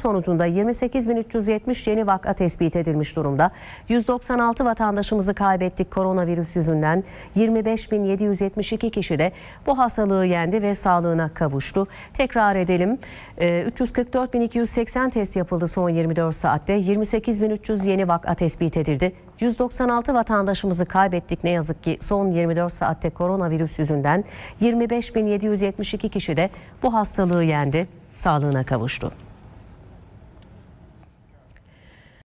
sonucunda 28.370 yeni vaka tespit edilmiş durumda. 196 vatandaşımızı kaybettik koronavirüs yüzünden. 25.772 kişi de bu hastalığı yendi ve sağlığına kavuştu. Tekrar edelim. 344.280 ee, test yapıldı son 24 saatte. 28.300 yeni vaka tespit edildi. 196 vatandaşımızı kaybettik ne yazık ki son 24 saatte koronavirüs yüzünden 25.772 kişi de bu hastalığı yendi, sağlığına kavuştu.